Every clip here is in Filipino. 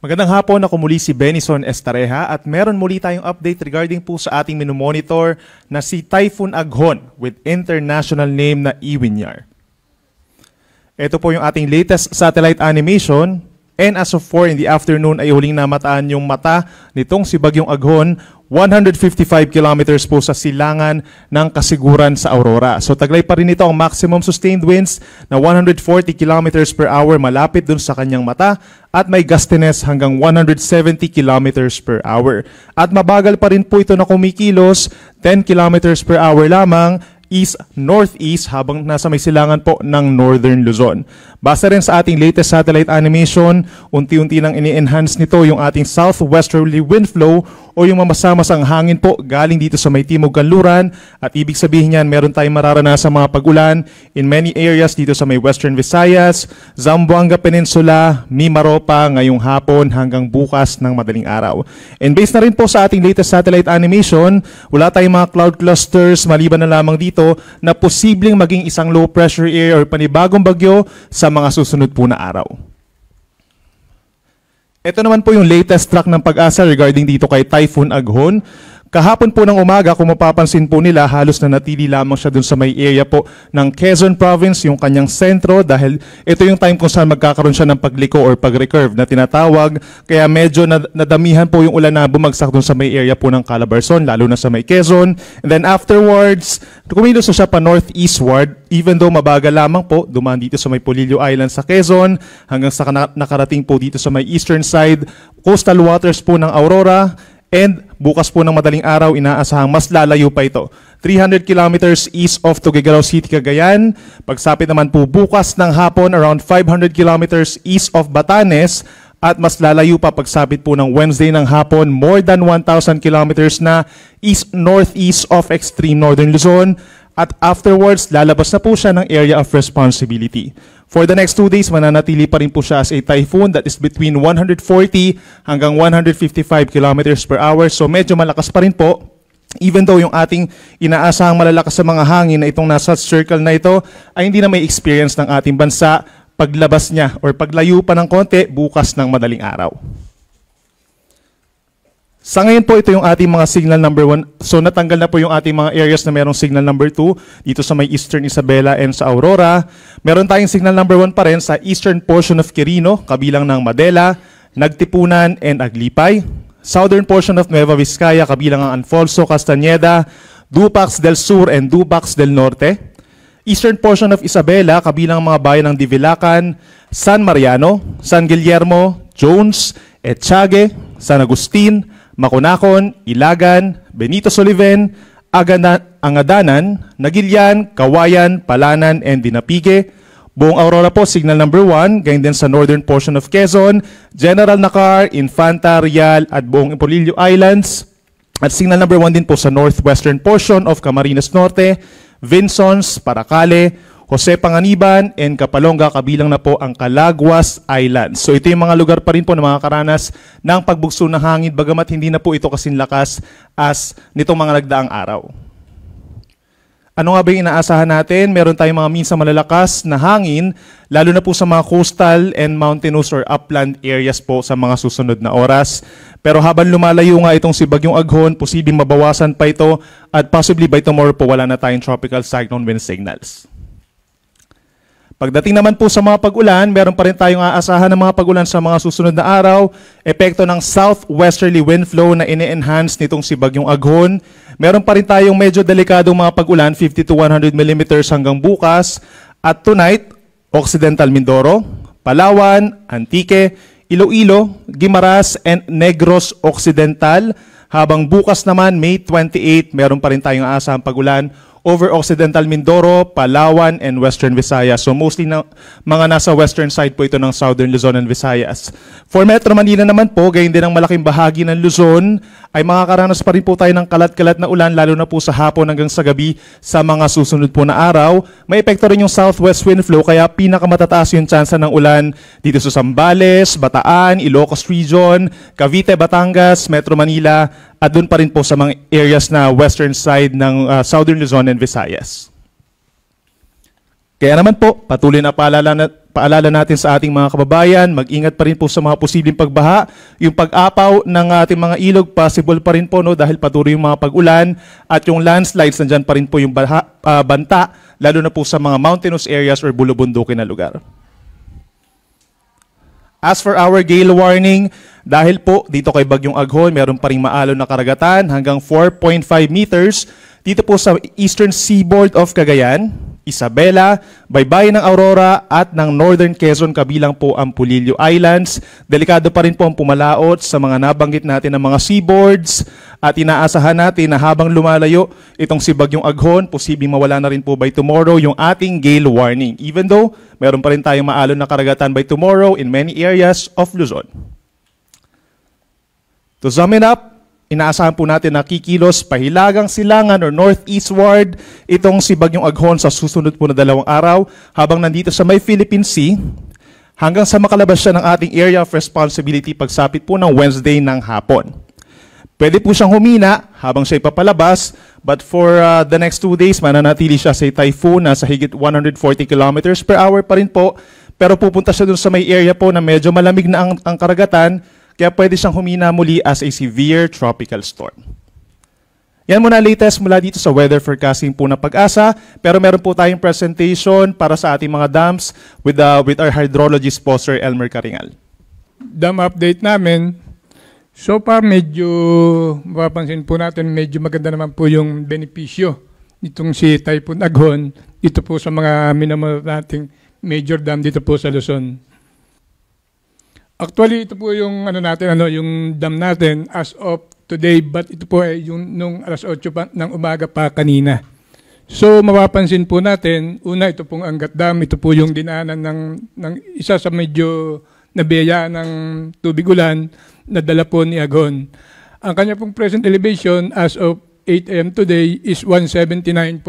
Magandang hapon, ako muli si Benison Estareha at meron muli tayong update regarding po sa ating minomonitor na si Typhoon Aghon with international name na Iwinyar. Ito po yung ating latest satellite animation and as of 4 in the afternoon ay huling namataan yung mata nitong si Bagyong Aghon 155 kilometers po sa silangan ng kasiguran sa Aurora. So taglay pa rin nito ang maximum sustained winds na 140 kilometers per hour malapit dun sa kanyang mata at may gustiness hanggang 170 kilometers per hour. At mabagal pa rin po ito na kumikilos, 10 kilometers per hour lamang east northeast habang nasa may silangan po ng northern Luzon. Base rin sa ating latest satellite animation, unti-unti nang ini-enhance nito yung ating southwesterly wind flow o yung mamasamasang hangin po galing dito sa may Timog Kanluran at ibig sabihin niyan meron tayong mararanasan sa mga pag-ulan in many areas dito sa may Western Visayas, Zamboanga Peninsula, Mimaropa ngayong hapon hanggang bukas ng madaling araw. And based na rin po sa ating latest satellite animation, wala tayong mga cloud clusters maliban na lamang dito ito na posibleng maging isang low pressure area or panibagong bagyo sa mga susunod po na araw. Ito naman po yung latest track ng pag-asa regarding dito kay Typhoon Aghon. Kahapon po ng umaga, kung mapapansin po nila, halos na natili lamang siya dun sa may area po ng Quezon Province, yung kanyang sentro, dahil ito yung time kung saan magkakaroon siya ng pagliko or pag-recurve na tinatawag. Kaya medyo nadamihan po yung ulan na bumagsak dun sa may area po ng Calabarzon, lalo na sa may Quezon. And then afterwards, kumilos na siya pa northeastward, even though mabaga lamang po, dumaan dito sa may Polillo Island sa Quezon, hanggang sa nakarating po dito sa may eastern side, coastal waters po ng Aurora, and Bukas po ng madaling araw, inaasahang mas lalayo pa ito. 300 kilometers east of Tuguegarao City, Cagayan. Pagsapit naman po bukas ng hapon, around 500 kilometers east of Batanes. At mas lalayo pa pagsapit po ng Wednesday ng hapon, more than 1,000 kilometers na east-northeast of extreme northern Luzon. At afterwards, lalabas na po siya ng area of responsibility. For the next two days, mananatili pa rin po siya as a typhoon that is between 140 hanggang 155 kilometers per hour. So medyo malakas pa rin po. Even though yung ating inaasahang malalakas sa mga hangin na itong nasa circle na ito ay hindi na may experience ng ating bansa paglabas niya or paglayo pa ng konti bukas ng madaling araw. Sa ngayon po, ito yung ating mga signal number 1. So natanggal na po yung ating mga areas na merong signal number 2 dito sa may Eastern Isabela and sa Aurora. Meron tayong signal number 1 pa rin sa eastern portion of Quirino, kabilang ng Madela, Nagtipunan, and Aglipay. Southern portion of Nueva Vizcaya, kabilang ang Anfolso, Castañeda, Dupax del Sur, and Dupax del Norte. Eastern portion of Isabela, kabilang mga bayan ng Divilacan, San Mariano, San Guillermo, Jones, Etchague, San Agustin, Makunakon, Ilagan, Benito Soliven, Agana, Angadanan, Nagilian, Kawayan, Palanan, and Dinapige. Buong Aurora po, signal number 1, ganyan din sa northern portion of Quezon, General Nakar, Infanta, Real, at buong Polillo Islands. At signal number 1 din po sa northwestern portion of Camarines Norte, Vinsons, Paracale, Jose Panganiban and Kapalonga kabilang na po ang Calaguas Island. So ito yung mga lugar pa rin po na makakaranas ng pagbugso ng hangin bagamat hindi na po ito kasing lakas as nitong mga nagdaang araw. Ano nga ba yung inaasahan natin? Meron tayong mga minsan malalakas na hangin, lalo na po sa mga coastal and mountainous or upland areas po sa mga susunod na oras. Pero habang lumalayo nga itong si Bagyong Aghon, posibleng mabawasan pa ito at possibly by tomorrow po wala na tayong tropical cyclone wind signals. Pagdating naman po sa mga pag-ulan, meron pa rin tayong aasahan ng mga pag-ulan sa mga susunod na araw. Epekto ng southwesterly wind flow na ine-enhance nitong si Bagyong Aghon. Meron pa rin tayong medyo delikadong mga pag-ulan, 50 to 100 millimeters hanggang bukas. At tonight, Occidental Mindoro, Palawan, Antique, Iloilo, Guimaras, and Negros Occidental. Habang bukas naman, May 28, meron pa rin tayong aasahan pag-ulan over Occidental Mindoro, Palawan, and Western Visayas. So mostly na, mga nasa western side po ito ng Southern Luzon and Visayas. For Metro Manila naman po, gayon din ang malaking bahagi ng Luzon, ay makakaranas pa rin po tayo ng kalat-kalat na ulan lalo na po sa hapon hanggang sa gabi sa mga susunod po na araw. May epekto rin yung southwest wind flow kaya pinakamatataas yung tsansa ng ulan dito sa Zambales, Bataan, Ilocos Region, Cavite, Batangas, Metro Manila, at doon pa rin po sa mga areas na western side ng uh, Southern Luzon and Visayas. Kaya naman po, patuloy na paalala, na paalala natin sa ating mga kababayan, mag-ingat pa rin po sa mga posibleng pagbaha. Yung pag-apaw ng ating mga ilog, possible pa rin po no, dahil patuloy yung mga pag-ulan at yung landslides, nandyan pa rin po yung baha, uh, banta, lalo na po sa mga mountainous areas or bulubundukin na lugar. As for our gale warning, dahil po dito kay Bagyong Aghon, meron pa rin maalon na karagatan hanggang 4.5 meters dito po sa eastern seaboard of Cagayan, Isabela, Baybay ng Aurora at ng Northern Quezon kabilang po ang Pulilio Islands. Delikado pa rin po ang pumalaot sa mga nabanggit natin ng mga seaboards at inaasahan natin na habang lumalayo itong si Bagyong Aghon, posibleng mawala na rin po by tomorrow yung ating gale warning. Even though meron pa rin tayong maalon na karagatan by tomorrow in many areas of Luzon. To sum it up, Inaasahan po natin na kikilos pahilagang silangan or northeastward itong si Bagyong Aghon sa susunod po na dalawang araw habang nandito sa may Philippine Sea hanggang sa makalabas siya ng ating area of responsibility pagsapit po ng Wednesday ng hapon. Pwede po siyang humina habang siya ipapalabas but for uh, the next two days mananatili siya sa typhoon na sa higit 140 kilometers per hour pa rin po pero pupunta siya dun sa may area po na medyo malamig na ang, ang karagatan kaya pwede siyang humina muli as a severe tropical storm. Yan muna latest mula dito sa weather forecasting po ng pag-asa. Pero meron po tayong presentation para sa ating mga dams with, uh, with our hydrologist po, Sir Elmer Karingal. Dam update namin. So far, medyo mapapansin po natin, medyo maganda naman po yung benepisyo nitong si Typhoon Aghon dito po sa mga minamahal nating major dam dito po sa Luzon. Actually, ito po yung ano natin, ano, yung dam natin as of today, but ito po ay yung nung alas 8 pa, ng umaga pa kanina. So, mapapansin po natin, una, ito pong Angat Dam, ito po yung dinaanan ng, ng isa sa medyo nabiya ng tubig ulan na dala po ni Agon. Ang kanya pong present elevation as of 8 a.m. today is 179.79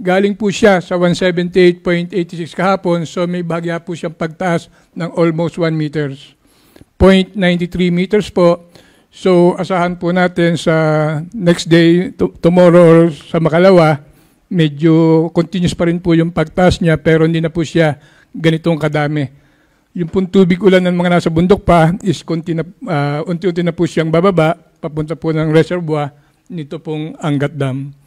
Galing po siya sa 178.86 kahapon, so may bagya po siyang pagtaas ng almost 1 meters. 0.93 meters po. So asahan po natin sa next day, tomorrow sa makalawa, medyo continuous pa rin po yung pagtaas niya pero hindi na po siya ganitong kadami. Yung pong tubig ulan ng mga nasa bundok pa is ah, unti-unti na, uh, na po siyang bababa papunta po ng reservoir nito pong Angat Dam.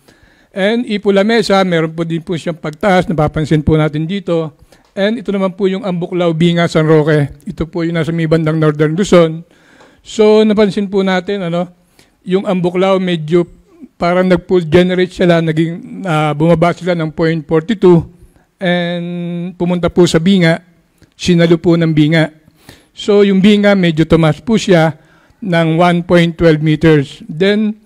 And Ipula Lamesa, meron po din po siyang pagtaas, napapansin po natin dito. And ito naman po yung Ambuklaw, Binga, San Roque. Ito po yung nasa may bandang Northern Luzon. So napansin po natin, ano, yung Ambuklaw medyo parang nag-generate sila, naging, uh, bumaba sila ng 0.42 and pumunta po sa Binga, sinalo po ng Binga. So yung Binga medyo tumas po siya ng 1.12 meters. Then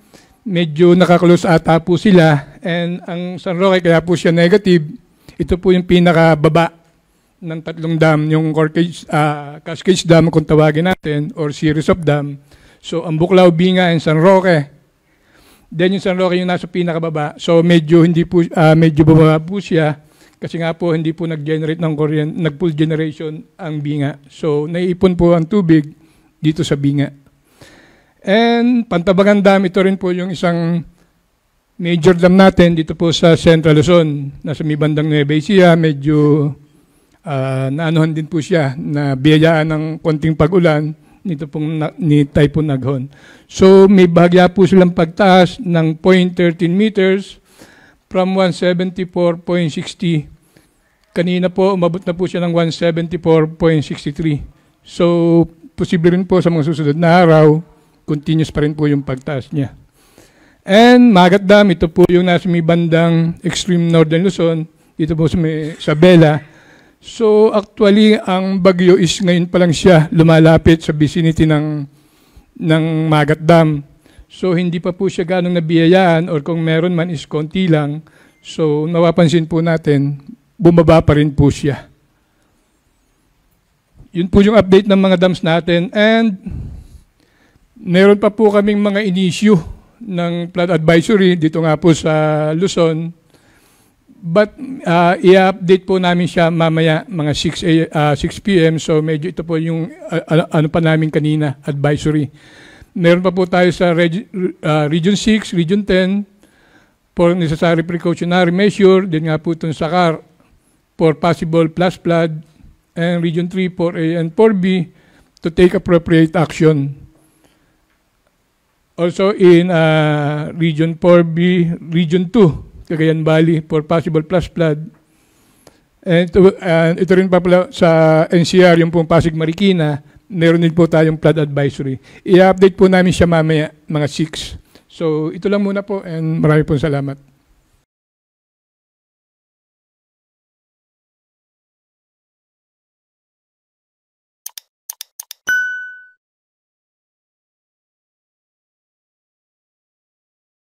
medyo nakaklose ata po sila. And ang San Roque, kaya po siya negative, ito po yung pinakababa ng tatlong dam, yung Corkage, uh, ah, Cascades Dam kung tawagin natin, or series of dam. So, ang Buklaw, Binga, and San Roque. Then yung San Roque yung nasa pinakababa. So, medyo, hindi po, uh, medyo bumaba po siya kasi nga po hindi po nag-generate ng Korean, nag-full generation ang Binga. So, naiipon po ang tubig dito sa Binga. And Pantabangan Dam, ito rin po yung isang major dam natin dito po sa Central Luzon. Nasa may bandang Nueva Ecija, medyo uh, naanuhan din po siya na biyayaan ng konting pag-ulan nito pong na, ni Typhoon Naghon. So may bahagya po silang pagtaas ng 0.13 meters from 174.60 kanina po, umabot na po siya ng 174.63. So, posible rin po sa mga susunod na araw, continuous pa rin po yung pagtaas niya. And Magatdam, ito po yung nasa may bandang extreme northern Luzon, dito po sa, may, sa So actually, ang bagyo is ngayon pa lang siya lumalapit sa vicinity ng, ng Magatdam. So hindi pa po siya ganong nabiyayaan or kung meron man is konti lang. So mapapansin po natin, bumaba pa rin po siya. Yun po yung update ng mga dams natin. And Meron pa po kaming mga inisyu ng flood advisory dito nga po sa Luzon. But uh, i-update po namin siya mamaya mga 6, a, uh, ah, 6 p.m. So medyo ito po yung uh, ano pa namin kanina, advisory. Meron pa po tayo sa reg, uh, Region 6, Region 10 for necessary precautionary measure. Din nga po itong SACAR for possible flash flood and Region 3, 4A, and 4B to take appropriate action. Also in uh, Region 4B, Region 2, Cagayan Valley for possible flash flood. And ito, uh, ito rin pa pala sa NCR, yung pong Pasig Marikina, meron din po tayong flood advisory. I-update po namin siya mamaya, mga 6. So ito lang muna po and marami pong salamat.